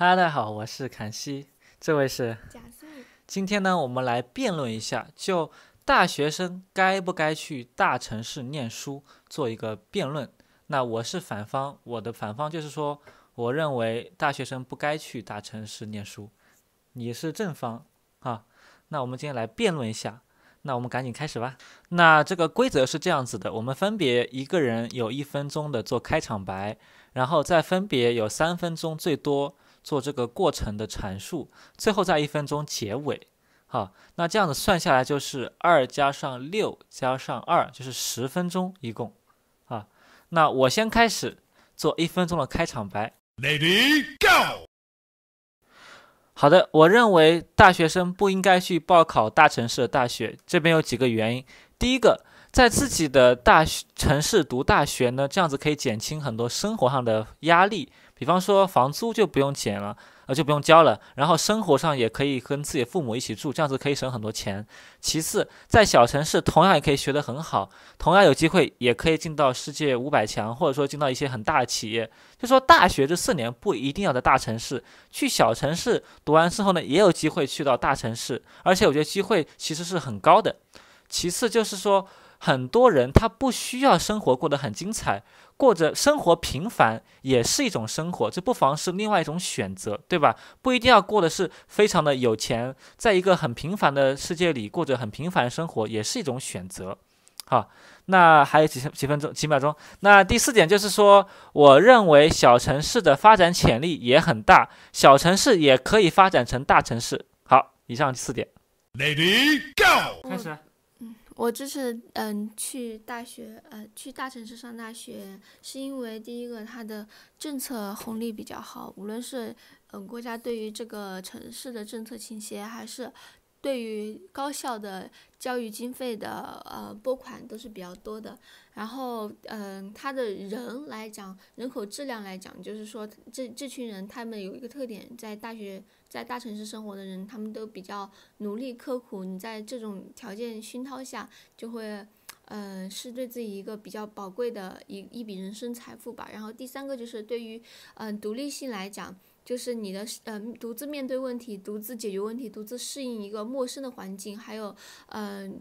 哈喽，大家好，我是凯西，这位是贾今天呢，我们来辩论一下，就大学生该不该去大城市念书做一个辩论。那我是反方，我的反方就是说，我认为大学生不该去大城市念书。你是正方啊？那我们今天来辩论一下，那我们赶紧开始吧。那这个规则是这样子的，我们分别一个人有一分钟的做开场白，然后再分别有三分钟，最多。做这个过程的阐述，最后在一分钟结尾，好，那这样子算下来就是二加上六加上二，就是十分钟一共，啊，那我先开始做一分钟的开场白，Ready Go。好的，我认为大学生不应该去报考大城市的大学，这边有几个原因，第一个，在自己的大城市读大学呢，这样子可以减轻很多生活上的压力。比方说房租就不用减了，呃，就不用交了，然后生活上也可以跟自己父母一起住，这样子可以省很多钱。其次，在小城市同样也可以学得很好，同样有机会也可以进到世界五百强，或者说进到一些很大的企业。就说大学这四年不一定要在大城市，去小城市读完之后呢，也有机会去到大城市，而且我觉得机会其实是很高的。其次就是说。很多人他不需要生活过得很精彩，过着生活平凡也是一种生活，这不妨是另外一种选择，对吧？不一定要过的是非常的有钱，在一个很平凡的世界里过着很平凡生活也是一种选择，好，那还有几几分钟几秒钟。那第四点就是说，我认为小城市的发展潜力也很大，小城市也可以发展成大城市。好，以上四点。Lady Go 开始。我这次嗯去大学呃去大城市上大学，是因为第一个它的政策红利比较好，无论是嗯国家对于这个城市的政策倾斜，还是。对于高校的教育经费的呃拨款都是比较多的，然后嗯，他的人来讲，人口质量来讲，就是说这这群人他们有一个特点，在大学在大城市生活的人，他们都比较努力刻苦，你在这种条件熏陶下，就会嗯，是对自己一个比较宝贵的一一笔人生财富吧。然后第三个就是对于嗯独立性来讲。就是你的，嗯，独自面对问题，独自解决问题，独自适应一个陌生的环境，还有，嗯，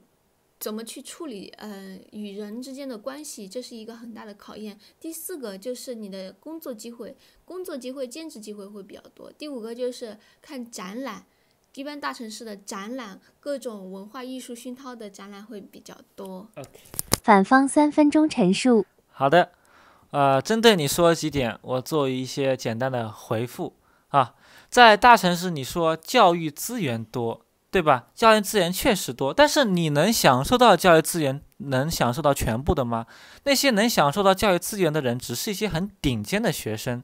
怎么去处理，嗯，与人之间的关系，这是一个很大的考验。第四个就是你的工作机会，工作机会、兼职机会会比较多。第五个就是看展览，一般大城市的展览，各种文化艺术熏陶的展览会比较多。OK。反方三分钟陈述。好的，呃，针对你说几点，我做一些简单的回复。啊，在大城市，你说教育资源多，对吧？教育资源确实多，但是你能享受到教育资源，能享受到全部的吗？那些能享受到教育资源的人，只是一些很顶尖的学生。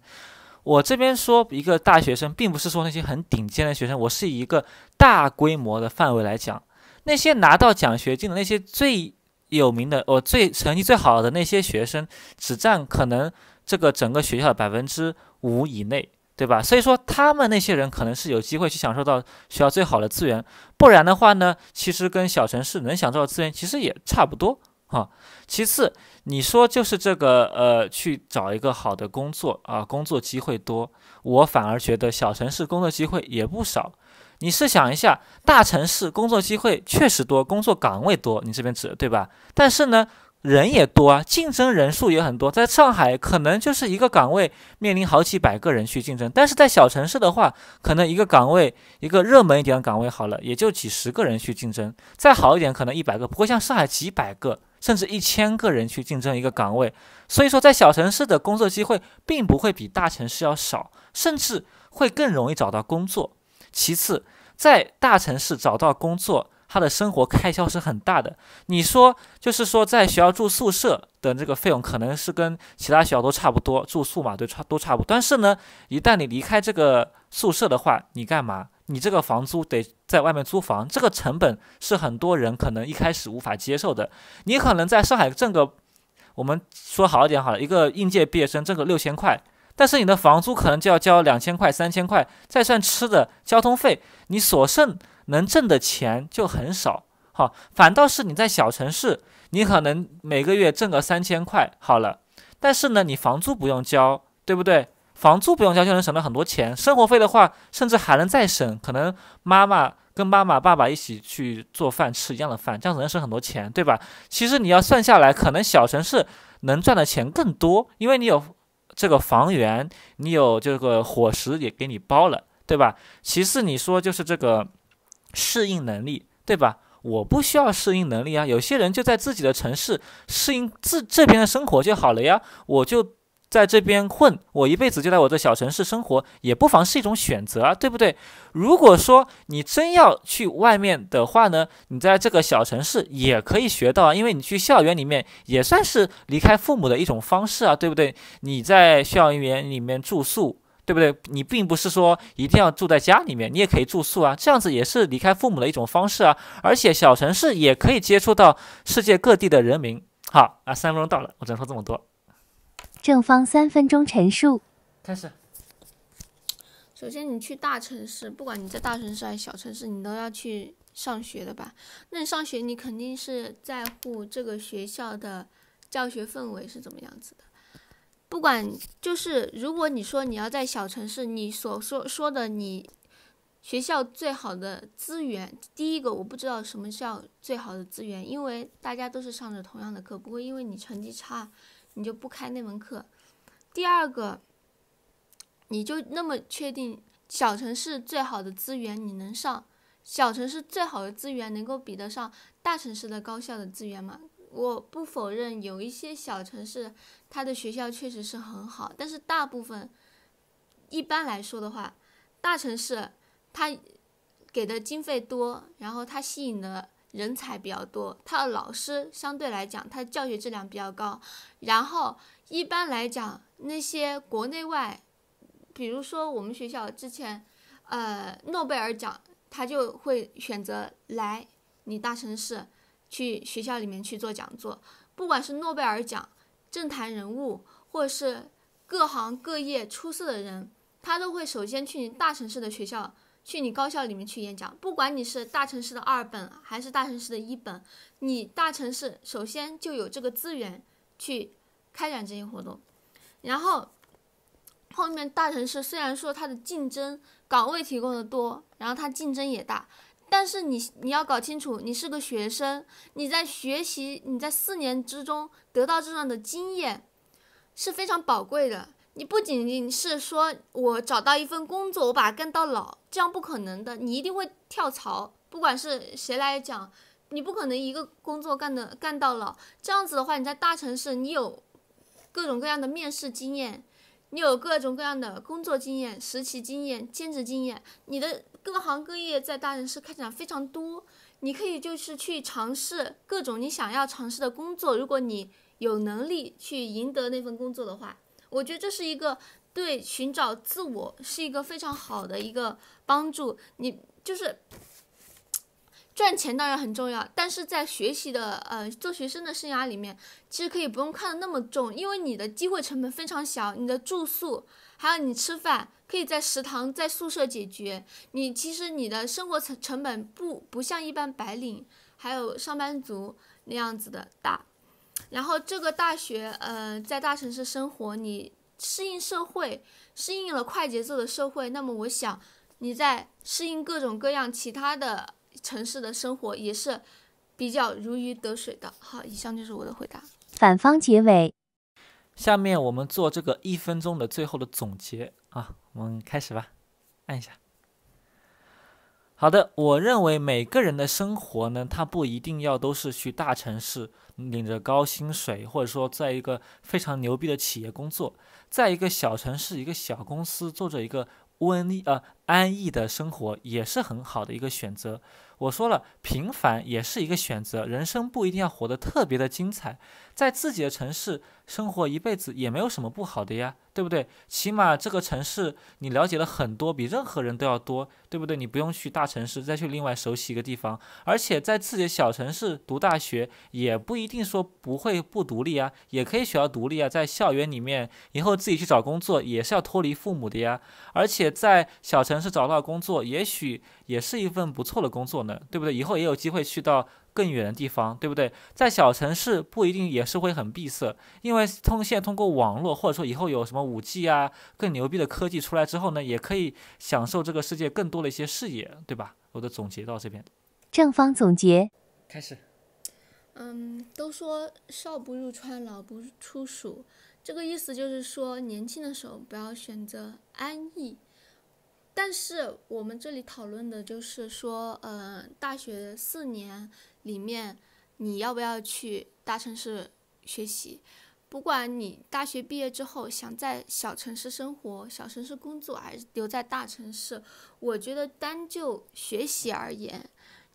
我这边说一个大学生，并不是说那些很顶尖的学生，我是以一个大规模的范围来讲，那些拿到奖学金的那些最有名的，我最成绩最好的那些学生，只占可能这个整个学校的百分之五以内。对吧？所以说，他们那些人可能是有机会去享受到学校最好的资源，不然的话呢，其实跟小城市能享受到资源其实也差不多啊。其次，你说就是这个呃，去找一个好的工作啊，工作机会多，我反而觉得小城市工作机会也不少。你试想一下，大城市工作机会确实多，工作岗位多，你这边指对吧？但是呢？人也多啊，竞争人数也很多。在上海，可能就是一个岗位面临好几百个人去竞争；，但是在小城市的话，可能一个岗位，一个热门一点的岗位好了，也就几十个人去竞争；，再好一点，可能一百个，不会像上海几百个，甚至一千个人去竞争一个岗位。所以说，在小城市的工作机会并不会比大城市要少，甚至会更容易找到工作。其次，在大城市找到工作。他的生活开销是很大的。你说，就是说，在学校住宿舍的这个费用，可能是跟其他学校都差不多，住宿嘛，都差都差不多。但是呢，一旦你离开这个宿舍的话，你干嘛？你这个房租得在外面租房，这个成本是很多人可能一开始无法接受的。你可能在上海挣个，我们说好一点好了，一个应届毕业生挣个六千块，但是你的房租可能就要交两千块、三千块，再算吃的、交通费，你所剩。能挣的钱就很少，好，反倒是你在小城市，你可能每个月挣个三千块好了，但是呢，你房租不用交，对不对？房租不用交就能省了很多钱，生活费的话，甚至还能再省，可能妈妈跟妈妈、爸爸一起去做饭吃一样的饭，这样子能省很多钱，对吧？其实你要算下来，可能小城市能赚的钱更多，因为你有这个房源，你有这个伙食也给你包了，对吧？其次你说就是这个。适应能力，对吧？我不需要适应能力啊。有些人就在自己的城市适应自这边的生活就好了呀。我就在这边混，我一辈子就在我这小城市生活，也不妨是一种选择啊，对不对？如果说你真要去外面的话呢，你在这个小城市也可以学到，啊，因为你去校园里面也算是离开父母的一种方式啊，对不对？你在校园里面住宿。对不对？你并不是说一定要住在家里面，你也可以住宿啊，这样子也是离开父母的一种方式啊。而且小城市也可以接触到世界各地的人民。好，啊，三分钟到了，我只能说这么多。正方三分钟陈述开始。首先，你去大城市，不管你在大城市还是小城市，你都要去上学的吧？那你上学，你肯定是在乎这个学校的教学氛围是怎么样子的？不管就是，如果你说你要在小城市，你所说说的你学校最好的资源，第一个我不知道什么叫最好的资源，因为大家都是上着同样的课，不会因为你成绩差，你就不开那门课。第二个，你就那么确定小城市最好的资源你能上？小城市最好的资源能够比得上大城市的高校的资源吗？我不否认有一些小城市，它的学校确实是很好，但是大部分，一般来说的话，大城市它给的经费多，然后它吸引的人才比较多，它的老师相对来讲，它的教学质量比较高，然后一般来讲，那些国内外，比如说我们学校之前，呃，诺贝尔奖，他就会选择来你大城市。去学校里面去做讲座，不管是诺贝尔奖、政坛人物，或者是各行各业出色的人，他都会首先去你大城市的学校，去你高校里面去演讲。不管你是大城市的二本还是大城市的一本，你大城市首先就有这个资源去开展这些活动。然后，后面大城市虽然说它的竞争岗位提供的多，然后它竞争也大。但是你你要搞清楚，你是个学生，你在学习，你在四年之中得到这样的经验，是非常宝贵的。你不仅仅是说我找到一份工作，我把它干到老，这样不可能的。你一定会跳槽，不管是谁来讲，你不可能一个工作干的干到老。这样子的话，你在大城市，你有各种各样的面试经验，你有各种各样的工作经验、实习经验、兼职经验，你的。各行各业在大城市开展非常多，你可以就是去尝试各种你想要尝试的工作。如果你有能力去赢得那份工作的话，我觉得这是一个对寻找自我是一个非常好的一个帮助。你就是赚钱当然很重要，但是在学习的呃做学生的生涯里面，其实可以不用看的那么重，因为你的机会成本非常小，你的住宿。还有你吃饭可以在食堂、在宿舍解决，你其实你的生活成成本不不像一般白领、还有上班族那样子的大。然后这个大学，呃，在大城市生活，你适应社会，适应了快节奏的社会，那么我想你在适应各种各样其他的城市的生活也是比较如鱼得水的。好，以上就是我的回答。反方结尾。下面我们做这个一分钟的最后的总结啊，我们开始吧，按一下。好的，我认为每个人的生活呢，他不一定要都是去大城市领着高薪水，或者说在一个非常牛逼的企业工作，在一个小城市一个小公司做着一个温呃。安逸的生活也是很好的一个选择。我说了，平凡也是一个选择。人生不一定要活得特别的精彩，在自己的城市生活一辈子也没有什么不好的呀，对不对？起码这个城市你了解了很多，比任何人都要多，对不对？你不用去大城市再去另外熟悉一个地方，而且在自己的小城市读大学也不一定说不会不独立啊，也可以学到独立啊。在校园里面，以后自己去找工作也是要脱离父母的呀。而且在小城。城市找到工作，也许也是一份不错的工作呢，对不对？以后也有机会去到更远的地方，对不对？在小城市不一定也是会很闭塞，因为通线通过网络，或者说以后有什么五 G 啊更牛逼的科技出来之后呢，也可以享受这个世界更多的一些视野，对吧？我的总结到这边。正方总结开始。嗯，都说少不入川，老不出蜀，这个意思就是说年轻的时候不要选择安逸。但是我们这里讨论的就是说，呃，大学四年里面，你要不要去大城市学习？不管你大学毕业之后想在小城市生活、小城市工作，还是留在大城市，我觉得单就学习而言，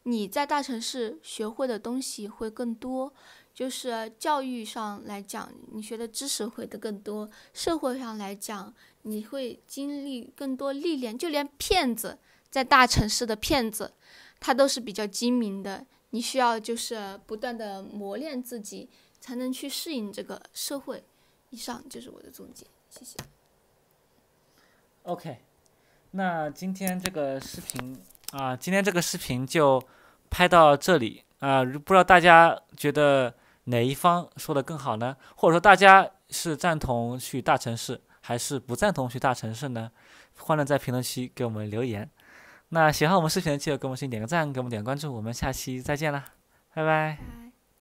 你在大城市学会的东西会更多。就是教育上来讲，你学的知识会的更多；社会上来讲，你会经历更多历练。就连骗子，在大城市的骗子，他都是比较精明的。你需要就是不断的磨练自己，才能去适应这个社会。以上就是我的总结，谢谢。OK，那今天这个视频啊，今天这个视频就拍到这里啊。不知道大家觉得？哪一方说的更好呢？或者说大家是赞同去大城市，还是不赞同去大城市呢？欢迎在评论区给我们留言。那喜欢我们视频的，记得给我们点个赞，给我们点关注。我们下期再见啦，拜拜。